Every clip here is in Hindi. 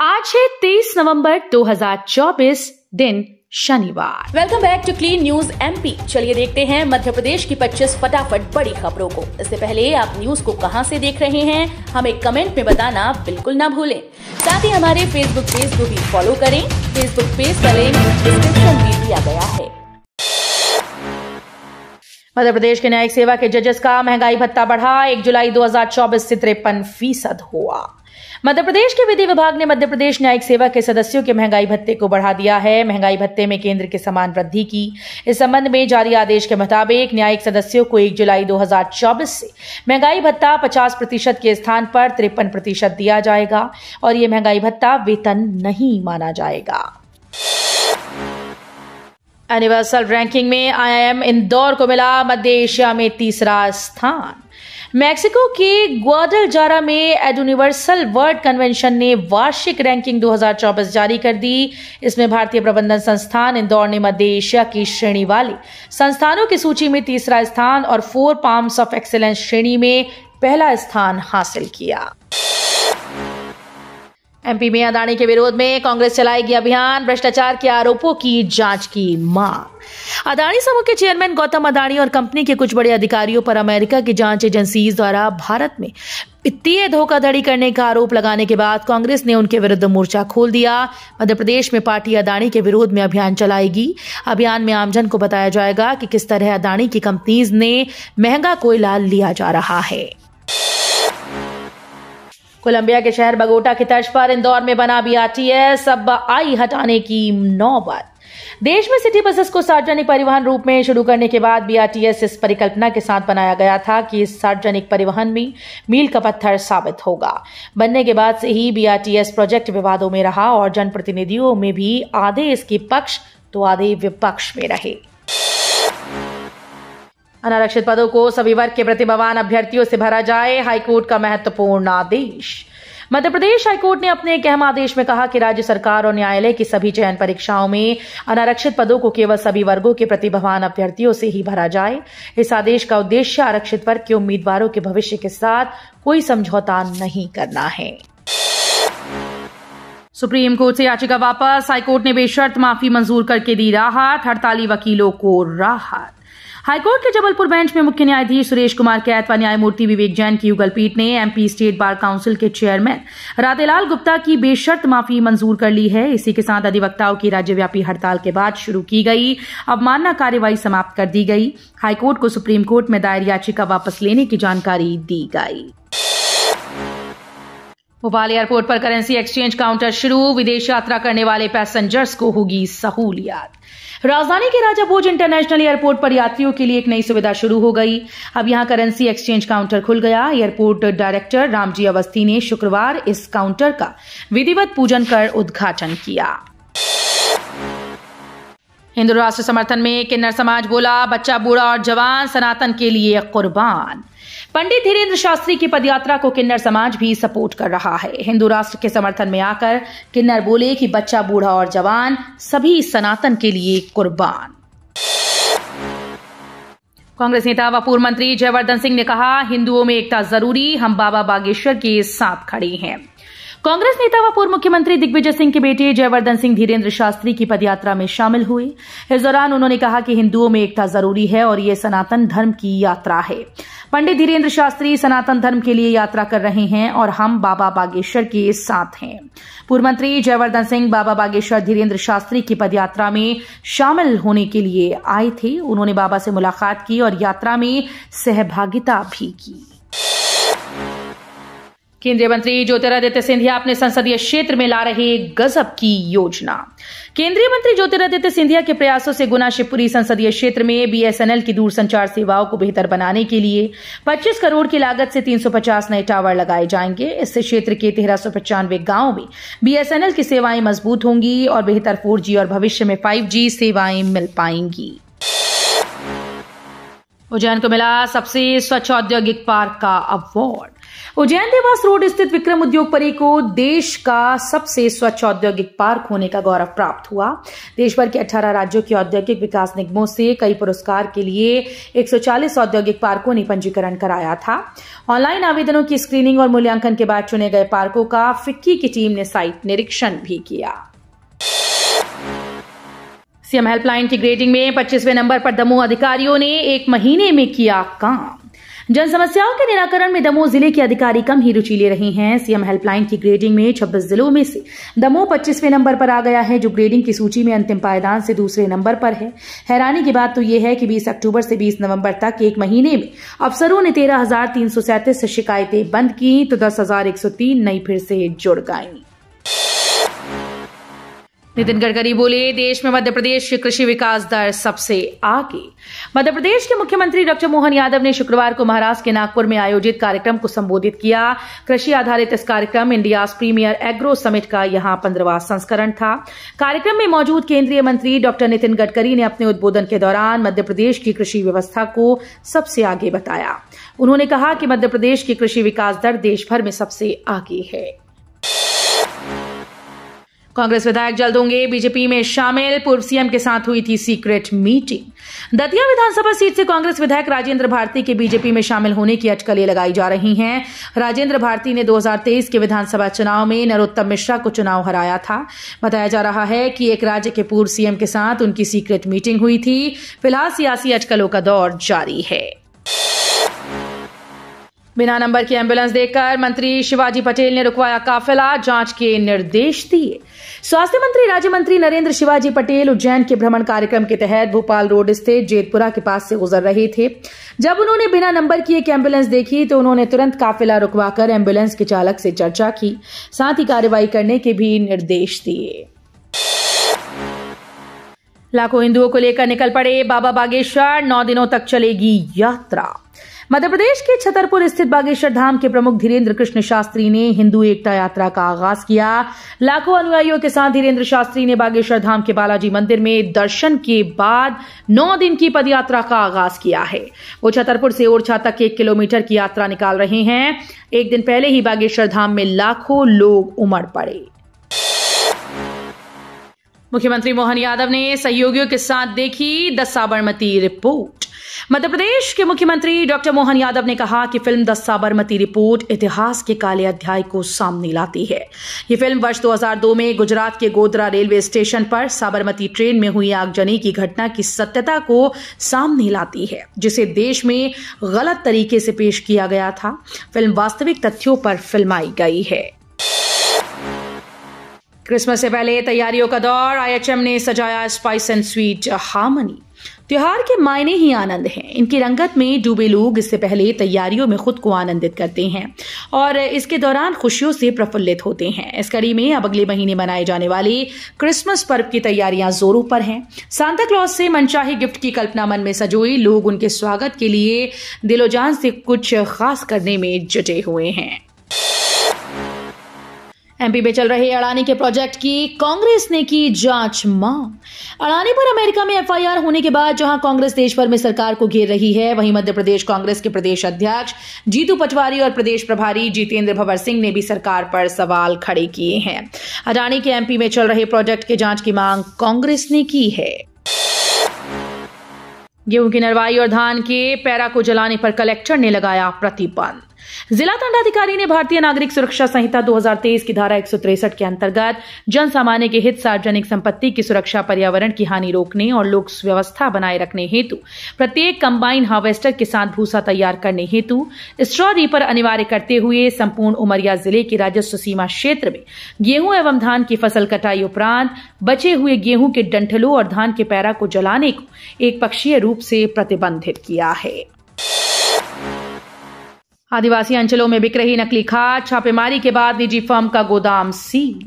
आज है तेईस नवंबर 2024 दिन शनिवार welcome back to clean news MP चलिए देखते हैं मध्य प्रदेश की 25 फटाफट बड़ी खबरों को इससे पहले आप न्यूज को कहां से देख रहे हैं हमें कमेंट में बताना बिल्कुल ना भूलें साथ ही हमारे फेसबुक पेज को भी फॉलो करें फेसबुक पेज का लिंक डिस्क्रिप्शन में दिया गया है मध्य प्रदेश के न्यायिक सेवा के जजेस का महंगाई भत्ता बढ़ा एक जुलाई 2024 से तिरपन फीसद हुआ मध्य प्रदेश के विधि विभाग ने मध्य प्रदेश न्यायिक सेवा के सदस्यों के महंगाई भत्ते को बढ़ा दिया है महंगाई भत्ते में केंद्र के समान वृद्धि की इस संबंध में जारी आदेश के मुताबिक न्यायिक सदस्यों को 1 जुलाई 2024 से महंगाई भत्ता 50 प्रतिशत के स्थान पर तिरपन प्रतिशत दिया जाएगा और ये महंगाई भत्ता वेतन नहीं माना जाएगा यूनिवर्सल रैंकिंग में आईआईएम इंदौर को मिला मध्य एशिया में तीसरा स्थान मैक्सिको के ग्वाडलजारा में एड यूनिवर्सल वर्ल्ड कन्वेंशन ने वार्षिक रैंकिंग 2024 जारी कर दी इसमें भारतीय प्रबंधन संस्थान इंदौर ने मध्य एशिया की श्रेणी वाली संस्थानों की सूची में तीसरा स्थान और फोर पार्म्स ऑफ एक्सेलेंस श्रेणी में पहला स्थान हासिल किया एमपी में अदाणी के विरोध में कांग्रेस चलाएगी अभियान भ्रष्टाचार के आरोपों की जांच की मांग अदाणी समूह के चेयरमैन गौतम अदाणी और कंपनी के कुछ बड़े अधिकारियों पर अमेरिका की जांच एजेंसी द्वारा भारत में वित्तीय धोखाधड़ी करने का आरोप लगाने के बाद कांग्रेस ने उनके विरुद्ध मोर्चा खोल दिया मध्य प्रदेश में पार्टी अदाणी के विरोध में अभियान चलाएगी अभियान में आमजन को बताया जाएगा कि किस तरह अदाणी की कंपनीज ने महंगा कोयला लिया जा रहा है कोलंबिया के शहर बगोटा की तर्ज पर इंदौर में बना बीआरटीएस अब आई हटाने की नौबत देश में सिटी बसेस को सार्वजनिक परिवहन रूप में शुरू करने के बाद बीआरटीएस इस परिकल्पना के साथ बनाया गया था कि इस सार्वजनिक परिवहन में मील का पत्थर साबित होगा बनने के बाद से ही बीआरटीएस प्रोजेक्ट विवादों में रहा और जनप्रतिनिधियों में भी आधे इसके पक्ष तो आधे विपक्ष में रहे अनारक्षित पदों को सभी वर्ग के प्रतिभावान अभ्यर्थियों से भरा जाए हाईकोर्ट का महत्वपूर्ण आदेश मध्य प्रदेश हाईकोर्ट ने अपने एक अहम आदेश में कहा कि राज्य सरकार और न्यायालय की सभी चयन परीक्षाओं में अनारक्षित पदों को केवल सभी वर्गों के प्रतिभावान अभ्यर्थियों से ही भरा जाए इस आदेश का उद्देश्य आरक्षित वर्ग के उम्मीदवारों के भविष्य के साथ कोई समझौता नहीं करना है सुप्रीम कोर्ट से याचिका वापस हाईकोर्ट ने बेशर्त माफी मंजूर करके दी राहत हड़ताली वकीलों को राहत हाईकोर्ट के जबलपुर बेंच में मुख्य न्यायाधीश सुरेश कुमार कैत व न्यायमूर्ति विवेक जैन की युगल पीठ ने एमपी स्टेट बार काउंसिल के चेयरमैन रातेलाल गुप्ता की बेशर्त माफी मंजूर कर ली है इसी के साथ अधिवक्ताओं की राज्यव्यापी हड़ताल के बाद शुरू की गई अवमानना कार्यवाही समाप्त कर दी गई हाईकोर्ट को सुप्रीम कोर्ट में दायर याचिका वापस लेने की जानकारी दी गई भोपाल एयरपोर्ट पर करेंसी एक्सचेंज काउंटर शुरू विदेश यात्रा करने वाले पैसेंजर्स को होगी सहूलियत राजधानी के राजा भोज इंटरनेशनल एयरपोर्ट पर यात्रियों के लिए एक नई सुविधा शुरू हो गई अब यहां करेंसी एक्सचेंज काउंटर खुल गया एयरपोर्ट डायरेक्टर रामजी अवस्थी ने शुक्रवार इस काउंटर का विधिवत पूजन कर उद्घाटन किया हिंदू राष्ट्र समर्थन में किन्नर समाज बोला बच्चा बूढ़ा और जवान सनातन के लिए कुर्बान पंडित धीरेन्द्र शास्त्री की पदयात्रा को किन्नर समाज भी सपोर्ट कर रहा है हिंदू राष्ट्र के समर्थन में आकर किन्नर बोले कि बच्चा बूढ़ा और जवान सभी सनातन के लिए कुर्बान कांग्रेस नेता व पूर्व मंत्री जयवर्धन सिंह ने कहा हिंदुओं में एकता जरूरी हम बाबा बागेश्वर के साथ खड़े हैं कांग्रेस नेता व पूर्व मुख्यमंत्री दिग्विजय सिंह के बेटे जयवर्धन सिंह धीरेन्द्र शास्त्री की पदयात्रा में शामिल हुए इस दौरान उन्होंने कहा कि हिंदुओं में एकता जरूरी है और ये सनातन धर्म की यात्रा है पंडित धीरेन्द्र शास्त्री सनातन धर्म के लिए यात्रा कर रहे हैं और हम बाबा बागेश्वर के साथ हैं पूर्व मंत्री जयवर्धन सिंह बाबा बागेश्वर धीरेन्द्र शास्त्री की पदयात्रा में शामिल होने के लिए आए थे उन्होंने बाबा से मुलाकात की और यात्रा में सहभागिता भी की केंद्रीय मंत्री ज्योतिरादित्य सिंधिया अपने संसदीय क्षेत्र में ला रहे गजब की योजना केंद्रीय मंत्री ज्योतिरादित्य सिंधिया के प्रयासों से गुना शिवपुरी संसदीय क्षेत्र में बीएसएनएल की दूरसंचार सेवाओं को बेहतर बनाने के लिए 25 करोड़ की लागत से 350 नए टावर लगाए जाएंगे इससे क्षेत्र के तेरह सौ गांवों में बीएसएनएल की सेवाएं मजबूत होंगी और बेहतर फोर और भविष्य में फाइव सेवाएं मिल पाएंगी उज्जैन को मिला सबसे स्वच्छ औद्योगिक पार्क का अवार्ड उज्जैन देवास रोड स्थित विक्रम उद्योगपति को देश का सबसे स्वच्छ औद्योगिक पार्क होने का गौरव प्राप्त हुआ देश भर के 18 राज्यों के औद्योगिक विकास निगमों से कई पुरस्कार के लिए 140 औद्योगिक पार्कों ने पंजीकरण कराया था ऑनलाइन आवेदनों की स्क्रीनिंग और मूल्यांकन के बाद चुने गए पार्कों का फिक्की की टीम ने साइट निरीक्षण भी किया सीएम हेल्पलाइन की ग्रेडिंग में पच्चीसवें नंबर पर दमोह अधिकारियों ने एक महीने में किया काम जन समस्याओं के निराकरण में दमोह जिले के अधिकारी कम ही रुचि ले रहे हैं सीएम हेल्पलाइन की ग्रेडिंग में छब्बीस जिलों में से दमोह पच्चीसवें नंबर पर आ गया है जो ग्रेडिंग की सूची में अंतिम पायदान से दूसरे नंबर पर है हैरानी की बात तो यह है कि बीस अक्टूबर से बीस नवम्बर तक एक महीने में अफसरों ने तेरह शिकायतें बंद की तो दस नई फिर से जुड़ गई नितिन गडकरी बोले देश में मध्य प्रदेश कृषि विकास दर सबसे आगे मध्य प्रदेश के मुख्यमंत्री डॉक्टर मोहन यादव ने शुक्रवार को महाराष्ट्र के नागपुर में आयोजित कार्यक्रम को संबोधित किया कृषि आधारित इस कार्यक्रम इंडिया प्रीमियर एग्रो समिट का यहां पंद्रवा संस्करण था कार्यक्रम में मौजूद केंद्रीय मंत्री डॉक्टर नितिन गडकरी ने अपने उद्बोधन के दौरान मध्य प्रदेश की कृषि व्यवस्था को सबसे आगे बताया उन्होंने कहा कि मध्य प्रदेश की कृषि विकास दर देश भर में सबसे आगे है कांग्रेस विधायक जल्द होंगे बीजेपी में शामिल पूर्व सीएम के साथ हुई थी सीक्रेट मीटिंग दतिया विधानसभा सीट से कांग्रेस विधायक राजेंद्र भारती के बीजेपी में शामिल होने की अटकलें लगाई जा रही हैं राजेंद्र भारती ने 2023 के विधानसभा चुनाव में नरोत्तम मिश्रा को चुनाव हराया था बताया जा रहा है कि एक राज्य के पूर्व सीएम के साथ उनकी सीक्रेट मीटिंग हुई थी फिलहाल सियासी अटकलों का दौर जारी है बिना नंबर की एम्बुलेंस देकर मंत्री शिवाजी पटेल ने रुकवाया काफिला जांच के निर्देश दिए स्वास्थ्य मंत्री राज्य मंत्री नरेंद्र शिवाजी पटेल उज्जैन के भ्रमण कार्यक्रम के तहत भोपाल रोड स्थित जेतपुरा के पास से गुजर रहे थे जब उन्होंने बिना नंबर की एक एम्बुलेंस देखी तो उन्होंने तुरंत काफिला रुकवाकर एम्बुलेंस के चालक से चर्चा की साथ ही कार्रवाई करने के भी निर्देश दिए लाखों हिंदुओं को लेकर निकल पड़े बाबा बागेश्वर नौ दिनों तक चलेगी यात्रा मध्य प्रदेश के छतरपुर स्थित बागेश्वर धाम के प्रमुख धीरेन्द्र कृष्ण शास्त्री ने हिंदू एकता यात्रा का आगाज किया लाखों अनुयायियों के साथ धीरेन्द्र शास्त्री ने बागेश्वर धाम के बालाजी मंदिर में दर्शन के बाद नौ दिन की पदयात्रा का आगाज किया है वो छतरपुर से ओरछा तक एक किलोमीटर की यात्रा निकाल रहे हैं एक दिन पहले ही बागेश्वर धाम में लाखों लोग उमड़ पड़े मुख्यमंत्री मोहन यादव ने सहयोगियों के साथ देखी द साबरमती रिपोर्ट मध्य प्रदेश के मुख्यमंत्री डॉक्टर मोहन यादव ने कहा कि फिल्म द साबरमती रिपोर्ट इतिहास के काले अध्याय को सामने लाती है ये फिल्म वर्ष 2002 में गुजरात के गोदरा रेलवे स्टेशन पर साबरमती ट्रेन में हुई आगजनी की घटना की सत्यता को सामने लाती है जिसे देश में गलत तरीके से पेश किया गया था फिल्म वास्तविक तथ्यों पर फिल्माई गई है क्रिसमस से पहले तैयारियों का दौर आईएचएम ने सजाया स्पाइस एंड स्वीट हार्मनी त्योहार के मायने ही आनंद हैं इनकी रंगत में डूबे लोग इससे पहले तैयारियों में खुद को आनंदित करते हैं और इसके दौरान खुशियों से प्रफुल्लित होते हैं इस कड़ी में अब अगले महीने मनाए जाने वाले क्रिसमस पर्व की तैयारियां जोरों पर हैं सांता क्लॉज से मनचाही गिफ्ट की कल्पना मन में सजोई लोग उनके स्वागत के लिए दिलोजान से कुछ खास करने में जुटे हुए हैं एमपी में चल रहे अडानी के प्रोजेक्ट की कांग्रेस ने की जांच मांग अडानी पर अमेरिका में एफआईआर होने के बाद जहां कांग्रेस देश भर में सरकार को घेर रही है वहीं मध्य प्रदेश कांग्रेस के प्रदेश अध्यक्ष जीतू पटवारी और प्रदेश प्रभारी जितेंद्र भवर सिंह ने भी सरकार पर सवाल खड़े किए हैं अडानी के एमपी में चल रहे प्रोजेक्ट की जांच की मांग कांग्रेस ने की है गेहूं की नरवाई और धान के पैरा को जलाने पर कलेक्टर ने लगाया प्रतिबंध जिला दंडाधिकारी ने भारतीय नागरिक सुरक्षा संहिता 2023 की धारा एक के अंतर्गत जन सामान्य के हित सार्वजनिक संपत्ति की सुरक्षा पर्यावरण की हानि रोकने और लोक व्यवस्था बनाए रखने हेतु प्रत्येक कंबाइन हार्वेस्टर के साथ भूसा तैयार करने हेतु स्ट्रॉ रीपर अनिवार्य करते हुए संपूर्ण उमरिया जिले के राजस्व सीमा क्षेत्र में गेहूं एवं धान की फसल कटाई उपरांत बचे हुए गेहूं के डंठलों और धान के पैरा को जलाने को एक पक्षीय रूप से प्रतिबंधित किया है आदिवासी अंचलों में बिक रही नकली खाद छापेमारी के बाद निजी फर्म का गोदाम सील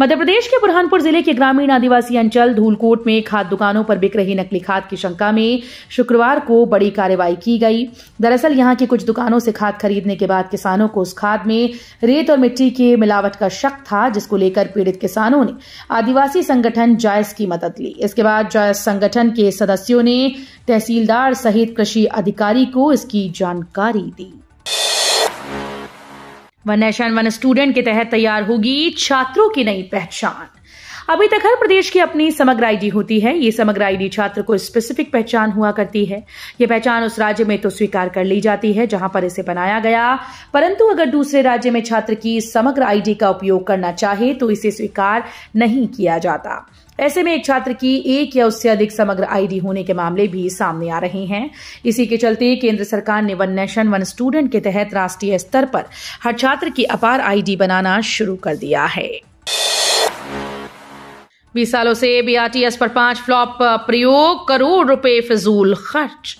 मध्य प्रदेश के बुरहानपुर जिले के ग्रामीण आदिवासी अंचल धूलकोट में खाद दुकानों पर बिक रही नकली खाद की शंका में शुक्रवार को बड़ी कार्रवाई की गई दरअसल यहां की कुछ दुकानों से खाद खरीदने के बाद किसानों को उस खाद में रेत और मिट्टी की मिलावट का शक था जिसको लेकर पीड़ित किसानों ने आदिवासी संगठन जायस की मदद ली इसके बाद जायस संगठन के सदस्यों ने तहसीलदार सहित कृषि अधिकारी को इसकी जानकारी दी वन नेशन वन स्टूडेंट के तहत तैयार होगी छात्रों की नई पहचान अभी तक हर प्रदेश की अपनी समग्र आईडी होती है ये समग्र आईडी छात्र को स्पेसिफिक पहचान हुआ करती है ये पहचान उस राज्य में तो स्वीकार कर ली जाती है जहां पर इसे बनाया गया परंतु अगर दूसरे राज्य में छात्र की समग्र आईडी का उपयोग करना चाहे तो इसे स्वीकार नहीं किया जाता ऐसे में एक छात्र की एक या उससे अधिक समग्र आईडी होने के मामले भी सामने आ रहे हैं इसी के चलते केंद्र सरकार ने वन नेशन वन स्टूडेंट के तहत राष्ट्रीय स्तर पर हर छात्र की अपार आईडी बनाना शुरू कर दिया है बीस सालों से बीआरटीएस पर पांच फ्लॉप प्रयोग करोड़ रुपए फिजूल खर्च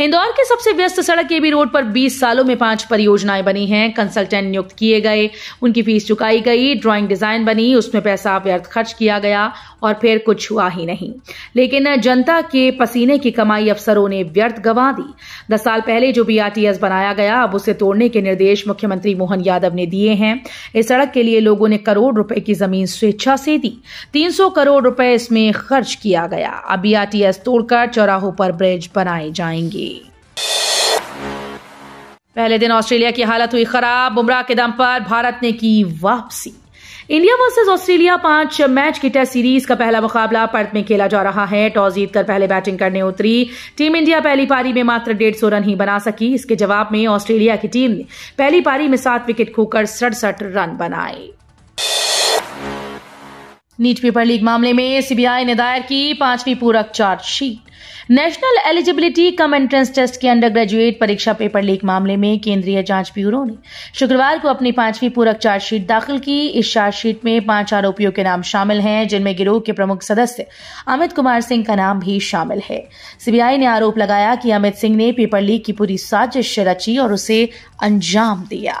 इंदौर के सबसे व्यस्त सड़क एबी रोड पर 20 सालों में पांच परियोजनाएं बनी हैं कंसल्टेंट नियुक्त किए गए उनकी फीस चुकाई गई ड्राइंग डिजाइन बनी उसमें पैसा व्यर्थ खर्च किया गया और फिर कुछ हुआ ही नहीं लेकिन जनता के पसीने की कमाई अफसरों ने व्यर्थ गंवा दी दस साल पहले जो बीआरटीएस बनाया गया अब उसे तोड़ने के निर्देश मुख्यमंत्री मोहन यादव ने दिए हैं इस सड़क के लिए लोगों ने करोड़ रुपए की जमीन स्वेच्छा से दी तीन करोड़ रुपए इसमें खर्च किया गया अब आरटीएस e तोड़कर चौराहों पर ब्रिज बनाए जाएंगे पहले दिन ऑस्ट्रेलिया की हालत हुई खराब बुमराह के दम पर भारत ने की वापसी इंडिया वर्सेस ऑस्ट्रेलिया पांच मैच की टेस्ट सीरीज का पहला मुकाबला पर्थ में खेला जा रहा है टॉस जीतकर पहले बैटिंग करने उतरी टीम इंडिया पहली पारी में मात्र डेढ़ सौ रन ही बना सकी इसके जवाब में ऑस्ट्रेलिया की टीम ने पहली पारी में सात विकेट खोकर सड़सठ रन बनाए नीट पेपर लीक मामले में सीबीआई ने दायर की पांचवी पूरक chargesheet national eligibility cum entrance test के अंडर ग्रेजुएट परीक्षा पेपर लीक मामले में केंद्रीय जांच ब्यूरो ने शुक्रवार को अपनी पांचवी पूरक चार्जशीट दाखिल की इस चार्जशीट में पांच आरोपियों के नाम शामिल हैं जिनमें गिरोह के प्रमुख सदस्य अमित कुमार सिंह का नाम भी शामिल है सीबीआई ने आरोप लगाया कि अमित सिंह ने पेपर लीक की पूरी साजिश रची और उसे अंजाम दिया